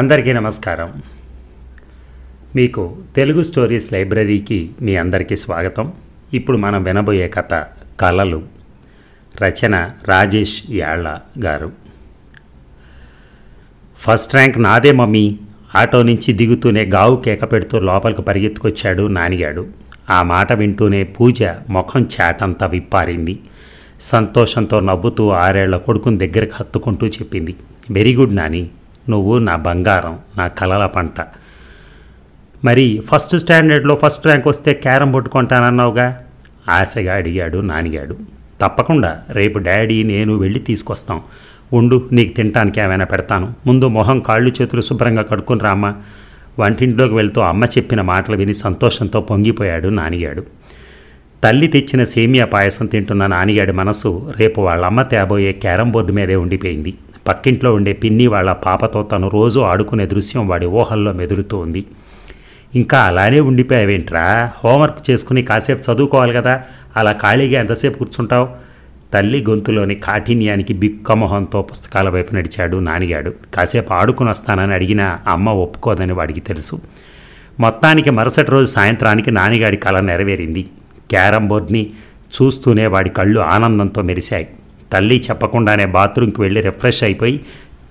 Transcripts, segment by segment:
అందరికీ నమస్కారం మీకు తెలుగు స్టోరీస్ లైబ్రరీకి మీ అందరికీ స్వాగతం ఇప్పుడు మనం వినబోయే కథ కళలు రచన రాజేష్ యాళ్ళ గారు ఫస్ట్ ర్యాంక్ నాదే మమ్మీ ఆటో నుంచి దిగుతూనే గావు కేక పెడుతూ లోపలికి పరిగెత్తుకొచ్చాడు నానిగాడు ఆ మాట వింటూనే పూజ ముఖం చాటంతా విప్పారింది సంతోషంతో నవ్వుతూ ఆరేళ్ల కొడుకుని దగ్గరకు హత్తుకుంటూ చెప్పింది వెరీ గుడ్ నాని నువ్వు నా బంగారం నా కలల పంట మరి ఫస్ట్ స్టాండర్డ్లో ఫస్ట్ ర్యాంక్ వస్తే క్యారం పట్టుకుంటానన్నావుగా ఆశగా అడిగాడు నానిగాడు తప్పకుండా రేపు డాడీ నేను వెళ్ళి తీసుకొస్తాం ఉండు నీకు తినటానికి ఏమైనా పెడతాను ముందు మొహం కాళ్ళు చేతులు శుభ్రంగా కడుక్కుని రామ్మా వంటింట్లోకి వెళ్తూ అమ్మ చెప్పిన మాటలు విని సంతోషంతో పొంగిపోయాడు నానిగాడు తల్లి తెచ్చిన సేమియా పాయసం తింటున్న నానిగాడి మనసు రేపు వాళ్ళమ్మ తేబోయే క్యారం బోర్డు మీదే ఉండిపోయింది పక్కింట్లో ఉండే పిన్ని వాళ్ళ పాపతో తను రోజు ఆడుకునే దృశ్యం వాడి ఊహల్లో మెదులుతూ ఉంది ఇంకా అలానే ఉండిపోయావేంట్రా హోంవర్క్ చేసుకుని కాసేపు చదువుకోవాలి కదా అలా ఖాళీగా ఎంతసేపు కూర్చుంటావు తల్లి గొంతులోని కాఠిన్యానికి బిక్కమొహంతో పుస్తకాల వైపు నడిచాడు నానిగాడు కాసేపు ఆడుకుని వస్తానని అడిగినా అమ్మ ఒప్పుకోదని వాడికి తెలుసు మొత్తానికి మరుసటి రోజు సాయంత్రానికి నానిగాడి కళ నెరవేరింది క్యారం బోర్డ్ని చూస్తూనే వాడి కళ్ళు ఆనందంతో మెరిశాయి తల్లి చెప్పకుండానే బాత్రూంకి వెళ్ళి రిఫ్రెష్ అయిపోయి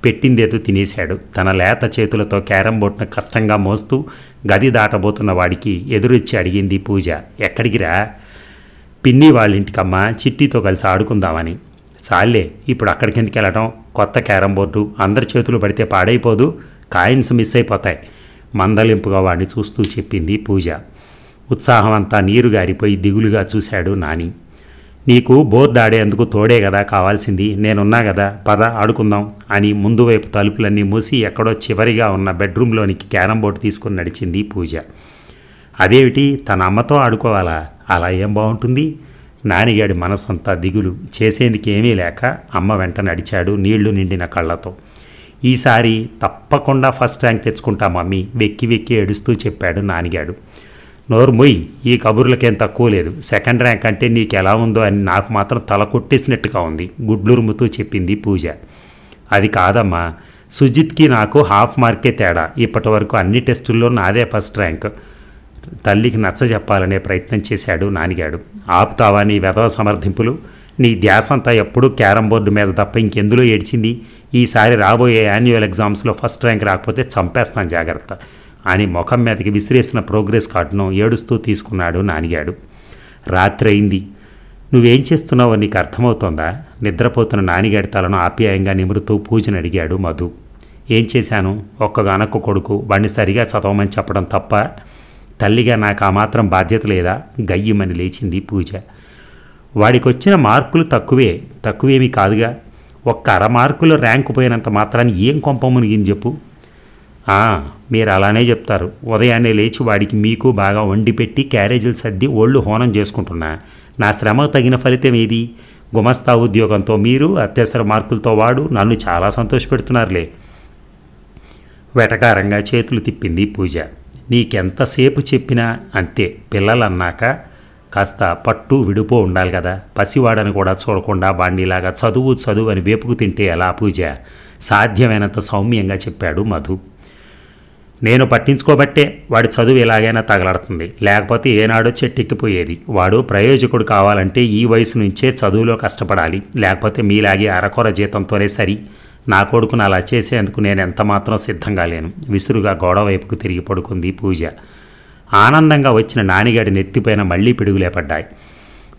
పెట్టిందేదో తినేశాడు తన లేత చేతులతో క్యారం బోర్డును కష్టంగా మోస్తూ గది దాటబోతున్న వాడికి ఎదురొచ్చి అడిగింది పూజ ఎక్కడికి రా పిన్ని వాళ్ళింటికమ్మా చిట్టితో కలిసి ఆడుకుందామని చాలే ఇప్పుడు అక్కడికి ఎందుకు వెళ్ళటం కొత్త క్యారం బోర్డు అందరి చేతులు పడితే పాడైపోదు కాయిన్స్ మిస్ అయిపోతాయి మందలింపుగా వాడిని చూస్తూ చెప్పింది పూజ ఉత్సాహం అంతా నీరు గారిపోయి దిగులుగా చూశాడు నాని నీకు బోర్ దాడేందుకు తోడే కదా కావాల్సింది నేనున్నా కదా పద ఆడుకుందాం అని ముందు వైపు తలుపులన్నీ మూసి ఎక్కడో చివరిగా ఉన్న బెడ్రూమ్లోనికి క్యారం బోర్డు తీసుకుని నడిచింది పూజ అదేమిటి తన అమ్మతో ఆడుకోవాలా అలా ఏం బాగుంటుంది నానిగాడి మనసంతా దిగులు చేసేందుకు ఏమీ లేక అమ్మ వెంట నడిచాడు నీళ్లు నిండిన కళ్ళతో ఈసారి తప్పకుండా ఫస్ట్ ర్యాంక్ తెచ్చుకుంటా మమ్మీ వెక్కి వెక్కి ఏడుస్తూ చెప్పాడు నానిగాడు నోర్మొయ్ ఈ కబుర్లకేం తక్కువ లేదు సెకండ్ ర్యాంక్ అంటే నీకు ఎలా ఉందో అని నాకు మాత్రం తల కొట్టేసినట్టుగా ఉంది గుడ్లురుముతూ చెప్పింది పూజ అది కాదమ్మా సుజిత్కి నాకు హాఫ్ మార్కే తేడా ఇప్పటి వరకు అన్ని టెస్టుల్లో నాదే ఫస్ట్ ర్యాంక్ తల్లికి నచ్చ చెప్పాలనే ప్రయత్నం చేశాడు నానిగాడు ఆపుతావా నీ వెధవ సమర్థింపులు నీ అంతా ఎప్పుడూ క్యారం బోర్డు మీద తప్ప ఇంకెందులో ఏడ్చింది ఈసారి రాబోయే యాన్యువల్ ఎగ్జామ్స్లో ఫస్ట్ ర్యాంక్ రాకపోతే చంపేస్తాను జాగ్రత్త అని ముఖం మీదకి విసిరేసిన ప్రోగ్రెస్ కార్డును ఏడుస్తూ తీసుకున్నాడు నానిగాడు రాత్రి అయింది నువ్వేం చేస్తున్నావో నీకు అర్థమవుతోందా నిద్రపోతున్న నానిగాడి తలను ఆప్యాయంగా నిమురుతూ పూజను అడిగాడు మధు ఏం చేశాను ఒక్కగానొక్క కొడుకు వాడిని సరిగా చదవమని చెప్పడం తప్ప తల్లిగా నాకు ఆ మాత్రం బాధ్యత లేదా గయ్యమని లేచింది పూజ వాడికి వచ్చిన మార్కులు తక్కువే తక్కువేమీ కాదుగా ఒక్క అర మార్కులు ర్యాంకు పోయినంత మాత్రాన్ని ఏం కొంపమునిగింది చెప్పు మీరు అలానే చెప్తారు ఉదయాన్నే లేచి వాడికి మీకు బాగా వండి పెట్టి క్యారేజీలు సర్ది ఒళ్ళు హోనం చేసుకుంటున్నా నా శ్రమ తగిన ఫలితం ఏది గుమస్తా ఉద్యోగంతో మీరు అత్యవసర మార్కులతో వాడు నన్ను చాలా సంతోషపెడుతున్నారులే వెటకారంగా చేతులు తిప్పింది పూజ నీకెంతసేపు చెప్పినా అంతే పిల్లలన్నాక కాస్త పట్టు విడిపో ఉండాలి కదా పసివాడని కూడా చూడకుండా వాణ్ణిలాగా చదువు చదువు అని వేపుకు తింటే ఎలా పూజ సాధ్యమైనంత సౌమ్యంగా చెప్పాడు మధు నేను పట్టించుకోబట్టే వాడి చదువు ఇలాగైనా తగలడుతుంది లేకపోతే ఏనాడో చెట్టెక్కిపోయేది వాడు ప్రయోజకుడు కావాలంటే ఈ వయసు నుంచే చదువులో కష్టపడాలి లేకపోతే మీలాగే అరకొర జీతంతోనే సరి నా కొడుకును అలా చేసేందుకు నేను ఎంతమాత్రం సిద్ధంగా లేను విసురుగా గోడవైపుకు తిరిగి పడుకుంది పూజ ఆనందంగా వచ్చిన నానిగాడి నెత్తిపైన మళ్ళీ పిడుగులే పడ్డాయి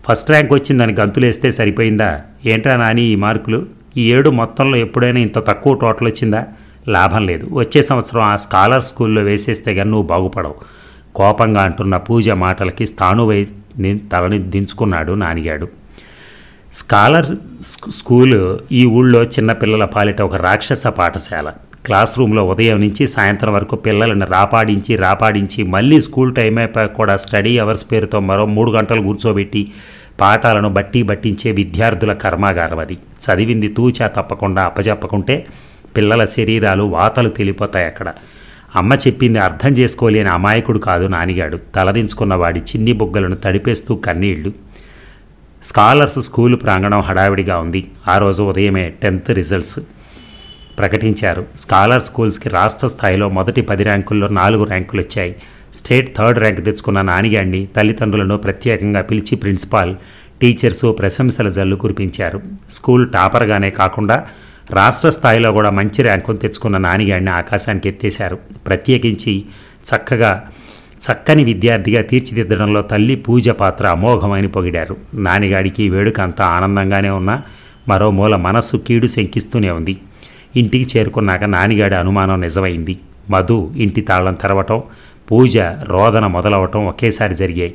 ఫస్ట్ ర్యాంక్ వచ్చిందని గంతులేస్తే సరిపోయిందా ఏంట్రా నాని ఈ మార్కులు ఈ ఏడు మొత్తంలో ఎప్పుడైనా ఇంత తక్కువ టోటల్ వచ్చిందా లాభం లేదు వచ్చే సంవత్సరం ఆ స్కాలర్ స్కూల్లో వేసేస్తే కానీ నువ్వు బాగుపడవు కోపంగా అంటున్న పూజ మాటలకి స్థానువై తలని దించుకున్నాడు నానిగాడు స్కాలర్ స్కూల్ ఈ ఊళ్ళో చిన్నపిల్లల పాలిట ఒక రాక్షస పాఠశాల క్లాస్ రూమ్లో ఉదయం నుంచి సాయంత్రం వరకు పిల్లలను రాపాడించి రాపాడించి మళ్ళీ స్కూల్ టైం అయిపోయి కూడా స్టడీ అవర్స్ పేరుతో మరో మూడు గంటలు కూర్చోబెట్టి పాఠాలను బట్టి బట్టించే విద్యార్థుల కర్మాగారం అది చదివింది తూచా తప్పకుండా అప్పజెప్పకుంటే పిల్లల శరీరాలు వాతలు తెలిపోతాయి అక్కడ అమ్మ చెప్పింది అర్థం చేసుకోలేని అమాయకుడు కాదు నానిగాడు తలదించుకున్న వాడి చిన్ని బొగ్గలను తడిపేస్తూ కన్నీళ్లు స్కాలర్స్ స్కూల్ ప్రాంగణం హడావిడిగా ఉంది ఆ రోజు ఉదయమే టెన్త్ రిజల్ట్స్ ప్రకటించారు స్కాలర్ స్కూల్స్కి రాష్ట్ర స్థాయిలో మొదటి పది ర్యాంకుల్లో నాలుగు ర్యాంకులు వచ్చాయి స్టేట్ థర్డ్ ర్యాంక్ తెచ్చుకున్న నానిగాడిని తల్లిదండ్రులను ప్రత్యేకంగా పిలిచి ప్రిన్సిపాల్ టీచర్సు ప్రశంసల జల్లు కురిపించారు స్కూల్ టాపర్గానే కాకుండా రాష్ట్ర స్థాయిలో కూడా మంచి ర్యాంకును తెచ్చుకున్న నానిగాడిని ఆకాశానికి ఎత్తేశారు ప్రత్యేకించి చక్కగా చక్కని విద్యార్థిగా తీర్చిదిద్దడంలో తల్లి పూజ పాత్ర అమోఘమని పొగిడారు నానిగాడికి వేడుక అంతా ఆనందంగానే ఉన్నా మరో మూల మనస్సు కీడు శంకిస్తూనే ఉంది ఇంటికి చేరుకున్నాక నానిగాడి అనుమానం నిజమైంది మధు ఇంటి తాళం తెరవటం పూజ రోదన మొదలవటం ఒకేసారి జరిగాయి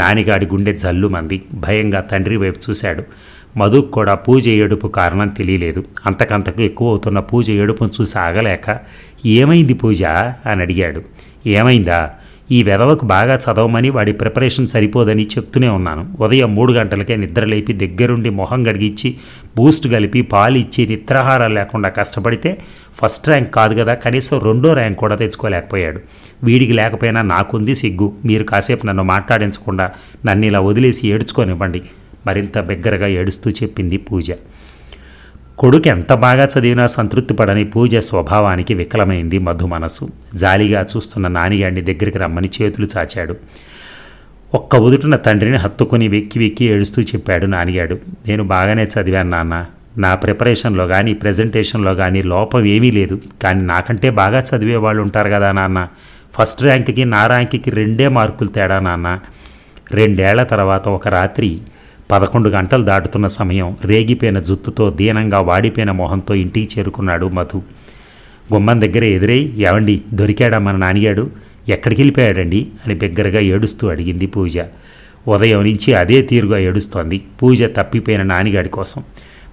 నానిగాడి గుండె జల్లు మంది భయంగా తండ్రి వైపు చూశాడు మధుకు కూడా పూజ ఏడుపు కారణం తెలియలేదు అంతకంతకు ఎక్కువ అవుతున్న పూజ ఏడుపును చూసి ఆగలేక ఏమైంది పూజ అని అడిగాడు ఏమైందా ఈ వెధవకు బాగా చదవమని వాడి ప్రిపరేషన్ సరిపోదని చెప్తూనే ఉన్నాను ఉదయం మూడు గంటలకే నిద్రలేపి దగ్గరుండి మొహం గడిగిచ్చి బూస్ట్ కలిపి పాలు ఇచ్చి నిద్రాహారాలు లేకుండా కష్టపడితే ఫస్ట్ ర్యాంక్ కాదు కదా కనీసం రెండో ర్యాంక్ కూడా తెచ్చుకోలేకపోయాడు వీడికి లేకపోయినా నాకుంది సిగ్గు మీరు కాసేపు నన్ను మాట్లాడించకుండా నన్ను ఇలా వదిలేసి ఏడ్చుకోనివ్వండి మరింత బిగ్గరగా ఏడుస్తూ చెప్పింది పూజ కొడుకు ఎంత బాగా చదివినా సంతృప్తి పడని పూజ స్వభావానికి వికలమైంది మధు మనసు జాలిగా చూస్తున్న నానిగాడిని దగ్గరికి రమ్మని చేతులు చాచాడు ఒక్క ఉదుటిన తండ్రిని హత్తుకొని వెక్కి వెక్కి ఏడుస్తూ చెప్పాడు నానిగాడు నేను బాగానే చదివాను నాన్న నా ప్రిపరేషన్లో కానీ ప్రజెంటేషన్లో కానీ లోపం ఏమీ లేదు కానీ నాకంటే బాగా చదివే వాళ్ళు ఉంటారు కదా నాన్న ఫస్ట్ ర్యాంక్కి నా ర్యాంక్కి రెండే మార్కులు తేడా నాన్న రెండేళ్ల తర్వాత ఒక రాత్రి పదకొండు గంటలు దాటుతున్న సమయం రేగిపోయిన జుత్తుతో దీనంగా వాడిపోయిన మొహంతో ఇంటికి చేరుకున్నాడు మధు గుమ్మం దగ్గర ఎదురై ఎవండి దొరికాడా మన నానిగాడు ఎక్కడికి వెళ్ళిపోయాడండి అని బిగ్గరగా ఏడుస్తూ అడిగింది పూజ ఉదయం నుంచి అదే తీరుగా ఏడుస్తోంది పూజ తప్పిపోయిన నానిగాడి కోసం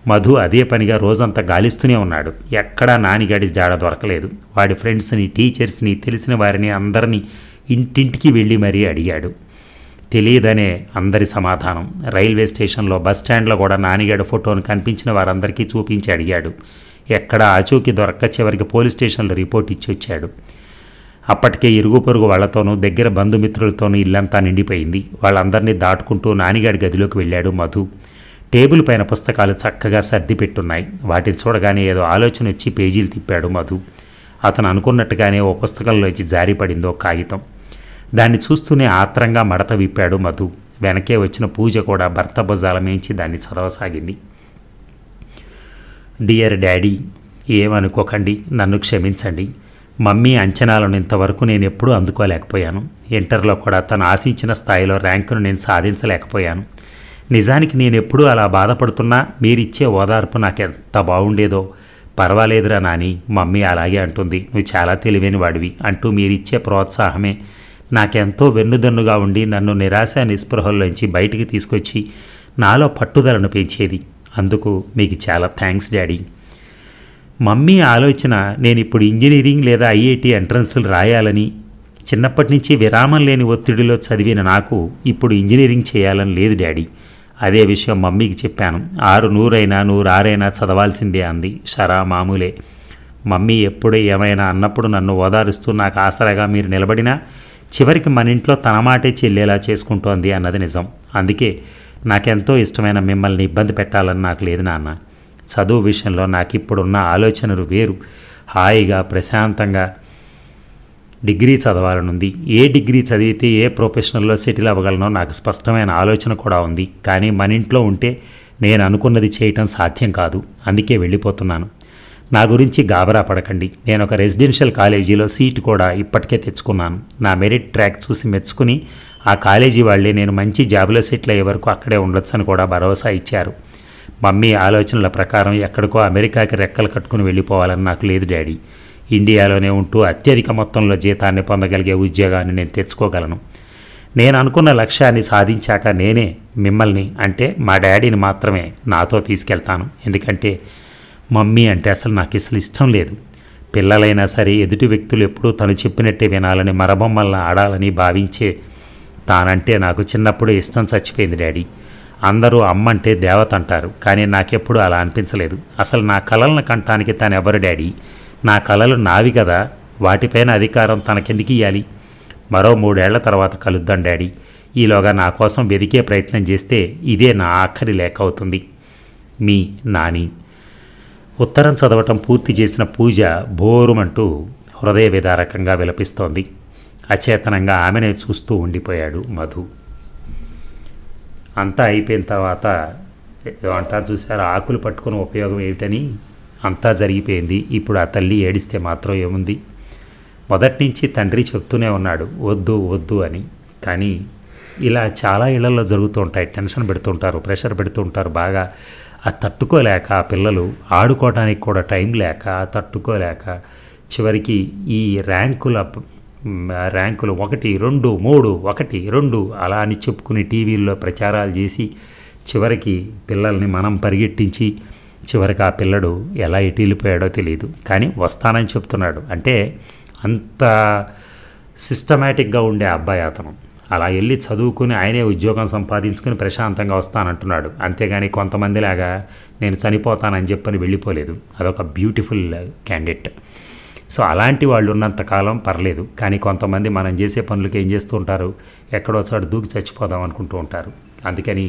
మధు అదే పనిగా రోజంతా గాలిస్తూనే ఉన్నాడు ఎక్కడా నానిగాడి జాడ దొరకలేదు వాడి ఫ్రెండ్స్ని టీచర్స్ని తెలిసిన వారిని అందరినీ ఇంటింటికి వెళ్ళి మరీ అడిగాడు తెలియదనే అందరి సమాధానం రైల్వే స్టేషన్లో బస్ స్టాండ్లో కూడా నానిగాడు ఫోటోను కనిపించిన వారందరికీ చూపించి అడిగాడు ఎక్కడ ఆచూకీ దొరక్క చివరికి పోలీస్ స్టేషన్లో రిపోర్ట్ ఇచ్చి వచ్చాడు అప్పటికే ఇరుగు పొరుగు వాళ్లతోనూ దగ్గర బంధుమిత్రులతోనూ ఇల్లంతా నిండిపోయింది వాళ్ళందరినీ దాటుకుంటూ నానిగాడి గదిలోకి వెళ్ళాడు మధు టేబుల్ పైన పుస్తకాలు చక్కగా సర్ది పెట్టున్నాయి వాటిని చూడగానే ఏదో ఆలోచన వచ్చి పేజీలు తిప్పాడు మధు అతను అనుకున్నట్టుగానే ఓ పుస్తకంలోంచి జారిపడిందో కాగితం దాన్ని చూస్తూనే ఆత్రంగా మడత విప్పాడు మధు వెనకే వచ్చిన పూజ కూడా భర్త భుజాలమేంచి దాన్ని చదవసాగింది డియర్ డాడీ ఏమనుకోకండి నన్ను క్షమించండి మమ్మీ అంచనాలను ఇంతవరకు నేను ఎప్పుడూ అందుకోలేకపోయాను ఇంటర్లో కూడా తను ఆశించిన స్థాయిలో ర్యాంకును నేను సాధించలేకపోయాను నిజానికి నేను ఎప్పుడూ అలా బాధపడుతున్నా మీరిచ్చే ఓదార్పు నాకు ఎంత బాగుండేదో పర్వాలేదురా నాని మమ్మీ అలాగే అంటుంది నువ్వు చాలా తెలివైన వాడివి అంటూ మీరిచ్చే ప్రోత్సాహమే నాకెంతో వెన్నుదన్నుగా ఉండి నన్ను నిరాశ నిస్పృహల్లోంచి బయటికి తీసుకొచ్చి నాలో పట్టుదలను పెంచేది అందుకు మీకు చాలా థ్యాంక్స్ డాడీ మమ్మీ ఆలోచన నేను ఇప్పుడు ఇంజనీరింగ్ లేదా ఐఐటి ఎంట్రన్స్లు రాయాలని చిన్నప్పటి నుంచి విరామం లేని ఒత్తిడిలో చదివిన నాకు ఇప్పుడు ఇంజనీరింగ్ చేయాలని లేదు డాడీ అదే విషయం మమ్మీకి చెప్పాను ఆరు నూరైనా నూరు ఆరైనా చదవాల్సిందే అంది షరా మామూలే మమ్మీ ఎప్పుడే ఏమైనా అన్నప్పుడు నన్ను ఓదారుస్తూ నాకు ఆసరాగా మీరు నిలబడినా చివరికి మన ఇంట్లో తన మాటే చెల్లేలా చేసుకుంటోంది అన్నది నిజం అందుకే నాకెంతో ఇష్టమైన మిమ్మల్ని ఇబ్బంది పెట్టాలని నాకు లేదు నాన్న చదువు విషయంలో నాకు ఇప్పుడున్న ఆలోచనలు వేరు హాయిగా ప్రశాంతంగా డిగ్రీ చదవాలనుంది ఏ డిగ్రీ చదివితే ఏ ప్రొఫెషనల్లో సెటిల్ అవ్వగలనో నాకు స్పష్టమైన ఆలోచన కూడా ఉంది కానీ మన ఇంట్లో ఉంటే నేను అనుకున్నది చేయటం సాధ్యం కాదు అందుకే వెళ్ళిపోతున్నాను నా గురించి గాబరా పడకండి నేను ఒక రెసిడెన్షియల్ కాలేజీలో సీటు కూడా ఇప్పటికే తెచ్చుకున్నాను నా మెరిట్ ట్రాక్ చూసి మెచ్చుకుని ఆ కాలేజీ వాళ్ళే నేను మంచి జాబులో సీట్లు అయ్యే వరకు అక్కడే ఉండొచ్చని కూడా భరోసా ఇచ్చారు మమ్మీ ఆలోచనల ప్రకారం ఎక్కడికో అమెరికాకి రెక్కలు కట్టుకుని వెళ్ళిపోవాలని నాకు లేదు డాడీ ఇండియాలోనే ఉంటూ అత్యధిక మొత్తంలో జీతాన్ని పొందగలిగే ఉద్యోగాన్ని నేను తెచ్చుకోగలను నేను అనుకున్న లక్ష్యాన్ని సాధించాక నేనే మిమ్మల్ని అంటే మా డాడీని మాత్రమే నాతో తీసుకెళ్తాను ఎందుకంటే మమ్మీ అంటే అసలు నాకు అసలు ఇష్టం లేదు పిల్లలైనా సరే ఎదుటి వ్యక్తులు ఎప్పుడూ తను చెప్పినట్టే వినాలని మరబొమ్మల్ని ఆడాలని భావించే తానంటే నాకు చిన్నప్పుడు ఇష్టం చచ్చిపోయింది డాడీ అందరూ అమ్మంటే దేవత అంటారు కానీ నాకెప్పుడు అలా అనిపించలేదు అసలు నా కళలను కంటానికి తను ఎవరు డాడీ నా కళలు నావి కదా వాటిపైన అధికారం తనకెందుకు ఇవ్వాలి మరో మూడేళ్ల తర్వాత కలుద్దాం డాడీ ఈలోగా నా కోసం వెదికే ప్రయత్నం చేస్తే ఇదే నా ఆఖరి లేఖ అవుతుంది మీ నాని ఉత్తరం చదవటం పూర్తి చేసిన పూజ భోరుమంటూ హృదయ విదారకంగా విలపిస్తోంది అచేతనంగా ఆమెనే చూస్తూ ఉండిపోయాడు మధు అంతా అయిపోయిన తర్వాత అంటారు చూసారు ఆకులు పట్టుకుని ఉపయోగం ఏమిటని అంతా జరిగిపోయింది ఇప్పుడు ఆ తల్లి ఏడిస్తే మాత్రం ఏముంది మొదటి నుంచి తండ్రి చెప్తూనే ఉన్నాడు వద్దు వద్దు అని కానీ ఇలా చాలా ఇళ్లలో జరుగుతూ ఉంటాయి టెన్షన్ పెడుతుంటారు ప్రెషర్ పెడుతుంటారు బాగా ఆ తట్టుకోలేక ఆ పిల్లలు ఆడుకోవడానికి కూడా టైం లేక తట్టుకోలేక చివరికి ఈ ర్యాంకుల ర్యాంకులు ఒకటి రెండు మూడు ఒకటి రెండు అలా అని చెప్పుకుని టీవీల్లో ప్రచారాలు చేసి చివరికి పిల్లల్ని మనం పరిగెట్టించి చివరికి ఆ పిల్లడు ఎలా ఇటీలిపోయాడో తెలియదు కానీ వస్తానని చెప్తున్నాడు అంటే అంత సిస్టమేటిక్గా ఉండే అబ్బాయి అతను అలా వెళ్ళి చదువుకుని ఆయనే ఉద్యోగం సంపాదించుకుని ప్రశాంతంగా వస్తానంటున్నాడు అంతేగాని కొంతమందిలాగా నేను చనిపోతానని చెప్పని వెళ్ళిపోలేదు అదొక బ్యూటిఫుల్ క్యాండిడేట్ సో అలాంటి వాళ్ళు ఉన్నంతకాలం పర్లేదు కానీ కొంతమంది మనం చేసే పనులకి ఏం చేస్తూ ఉంటారు ఎక్కడో చోట దూకి చచ్చిపోదాం అనుకుంటూ ఉంటారు అందుకని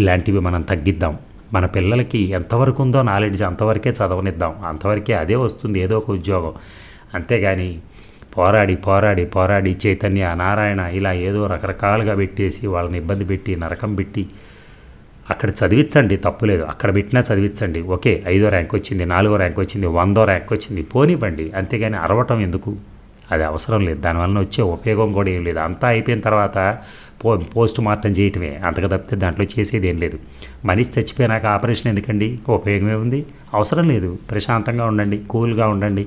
ఇలాంటివి మనం తగ్గిద్దాం మన పిల్లలకి ఎంతవరకు ఉందో నాలెడ్జ్ అంతవరకే చదవనిద్దాం అంతవరకే అదే వస్తుంది ఏదో ఒక ఉద్యోగం అంతేగాని పోరాడి పోరాడి పోరాడి చైతన్య నారాయణ ఇలా ఏదో రకరకాలుగా పెట్టేసి వాళ్ళని ఇబ్బంది పెట్టి నరకం పెట్టి అక్కడ చదివించండి తప్పులేదు అక్కడ పెట్టినా చదివించండి ఓకే ఐదో ర్యాంక్ వచ్చింది నాలుగో ర్యాంక్ వచ్చింది వందో ర్యాంక్ వచ్చింది పోనివ్వండి అంతేగాని అరవటం ఎందుకు అది అవసరం లేదు దానివల్ల వచ్చే ఉపయోగం కూడా ఏం లేదు అంతా అయిపోయిన తర్వాత పో పోస్ట్ మార్టం చేయటమే అంతగా తప్పితే దాంట్లో చేసేది ఏం లేదు మనిషి చచ్చిపోయినాక ఆపరేషన్ ఎందుకండి ఉపయోగమే ఉంది అవసరం లేదు ప్రశాంతంగా ఉండండి కూల్గా ఉండండి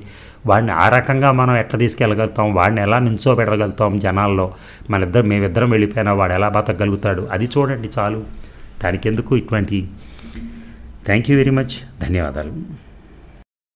వాడిని ఆ రకంగా మనం ఎట్లా తీసుకెళ్ళగలుగుతాం వాడిని ఎలా నుంచో పెట్టగలుగుతాం జనాల్లో మనిద్దరం మేమిద్దరం వెళ్ళిపోయినా వాడు ఎలా బతకగలుగుతాడు అది చూడండి చాలు దానికెందుకు ఇటువంటి థ్యాంక్ యూ వెరీ మచ్ ధన్యవాదాలు